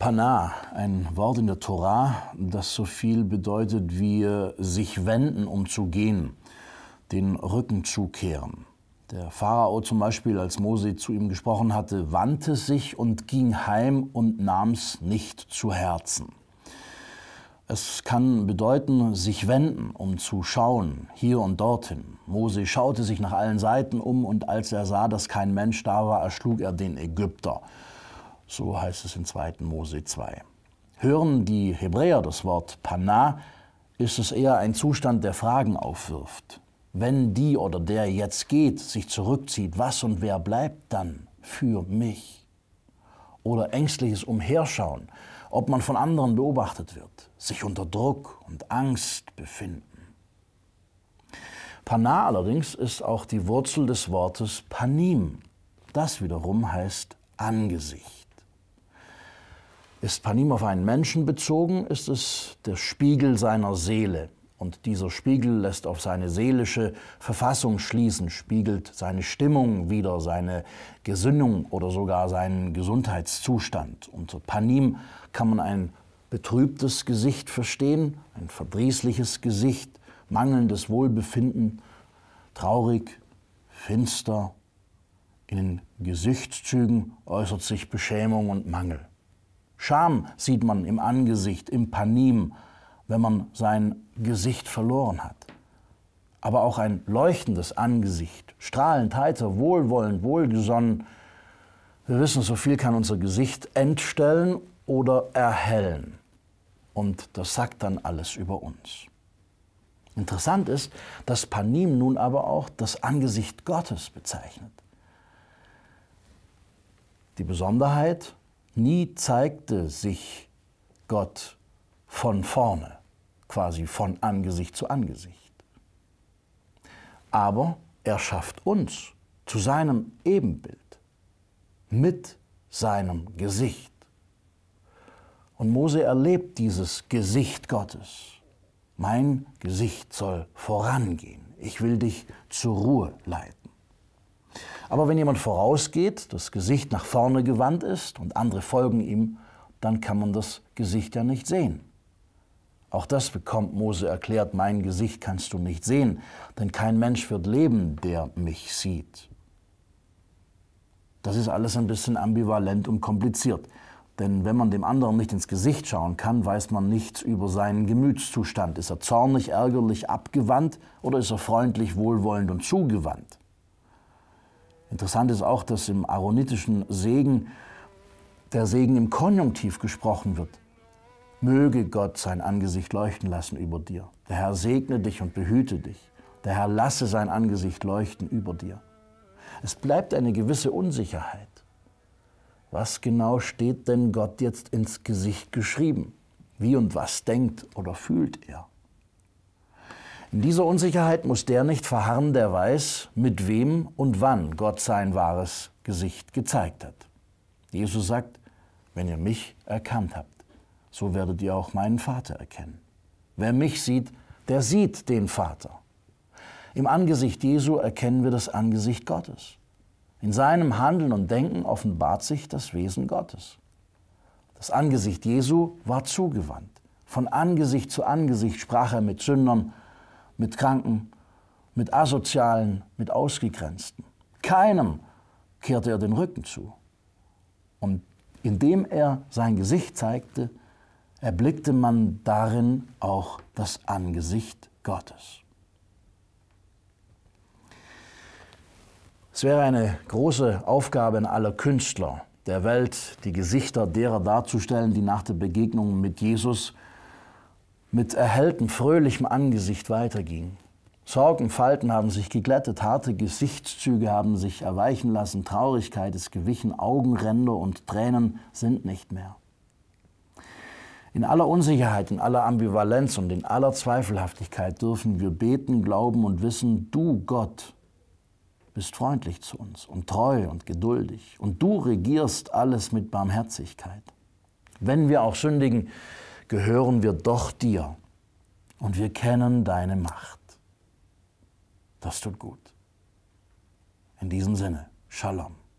Pana, ein Wort in der Torah, das so viel bedeutet wie äh, sich wenden, um zu gehen, den Rücken zukehren. Der Pharao zum Beispiel, als Mose zu ihm gesprochen hatte, wandte sich und ging heim und nahm's nicht zu Herzen. Es kann bedeuten, sich wenden, um zu schauen, hier und dorthin. Mose schaute sich nach allen Seiten um und als er sah, dass kein Mensch da war, erschlug er den Ägypter. So heißt es in 2. Mose 2. Hören die Hebräer das Wort Pana, ist es eher ein Zustand, der Fragen aufwirft. Wenn die oder der jetzt geht, sich zurückzieht, was und wer bleibt dann für mich? Oder ängstliches Umherschauen, ob man von anderen beobachtet wird, sich unter Druck und Angst befinden. Pana allerdings ist auch die Wurzel des Wortes Panim. Das wiederum heißt Angesicht. Ist Panim auf einen Menschen bezogen, ist es der Spiegel seiner Seele. Und dieser Spiegel lässt auf seine seelische Verfassung schließen, spiegelt seine Stimmung wieder, seine Gesinnung oder sogar seinen Gesundheitszustand. Unter Panim kann man ein betrübtes Gesicht verstehen, ein verdrießliches Gesicht, mangelndes Wohlbefinden, traurig, finster. In den Gesichtszügen äußert sich Beschämung und Mangel. Scham sieht man im Angesicht, im Panim, wenn man sein Gesicht verloren hat. Aber auch ein leuchtendes Angesicht, strahlend, heiter, wohlwollend, wohlgesonnen. Wir wissen, so viel kann unser Gesicht entstellen oder erhellen. Und das sagt dann alles über uns. Interessant ist, dass Panim nun aber auch das Angesicht Gottes bezeichnet. Die Besonderheit, Nie zeigte sich Gott von vorne, quasi von Angesicht zu Angesicht. Aber er schafft uns zu seinem Ebenbild, mit seinem Gesicht. Und Mose erlebt dieses Gesicht Gottes. Mein Gesicht soll vorangehen. Ich will dich zur Ruhe leiten. Aber wenn jemand vorausgeht, das Gesicht nach vorne gewandt ist und andere folgen ihm, dann kann man das Gesicht ja nicht sehen. Auch das bekommt Mose erklärt, mein Gesicht kannst du nicht sehen, denn kein Mensch wird leben, der mich sieht. Das ist alles ein bisschen ambivalent und kompliziert, denn wenn man dem anderen nicht ins Gesicht schauen kann, weiß man nichts über seinen Gemütszustand. Ist er zornig, ärgerlich, abgewandt oder ist er freundlich, wohlwollend und zugewandt? Interessant ist auch, dass im aaronitischen Segen der Segen im Konjunktiv gesprochen wird. Möge Gott sein Angesicht leuchten lassen über dir. Der Herr segne dich und behüte dich. Der Herr lasse sein Angesicht leuchten über dir. Es bleibt eine gewisse Unsicherheit. Was genau steht denn Gott jetzt ins Gesicht geschrieben? Wie und was denkt oder fühlt er? In dieser Unsicherheit muss der nicht verharren, der weiß, mit wem und wann Gott sein wahres Gesicht gezeigt hat. Jesus sagt, wenn ihr mich erkannt habt, so werdet ihr auch meinen Vater erkennen. Wer mich sieht, der sieht den Vater. Im Angesicht Jesu erkennen wir das Angesicht Gottes. In seinem Handeln und Denken offenbart sich das Wesen Gottes. Das Angesicht Jesu war zugewandt. Von Angesicht zu Angesicht sprach er mit Sündern mit Kranken, mit Asozialen, mit Ausgegrenzten. Keinem kehrte er den Rücken zu. Und indem er sein Gesicht zeigte, erblickte man darin auch das Angesicht Gottes. Es wäre eine große Aufgabe an aller Künstler der Welt, die Gesichter derer darzustellen, die nach der Begegnung mit Jesus mit erhelltem, fröhlichem Angesicht weiterging. Sorgen, Falten haben sich geglättet, harte Gesichtszüge haben sich erweichen lassen, Traurigkeit ist gewichen, Augenränder und Tränen sind nicht mehr. In aller Unsicherheit, in aller Ambivalenz und in aller Zweifelhaftigkeit dürfen wir beten, glauben und wissen, du Gott bist freundlich zu uns und treu und geduldig und du regierst alles mit Barmherzigkeit. Wenn wir auch sündigen, gehören wir doch dir und wir kennen deine Macht. Das tut gut. In diesem Sinne, Shalom.